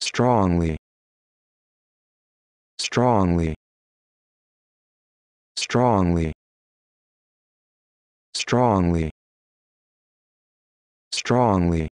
strongly strongly strongly strongly strongly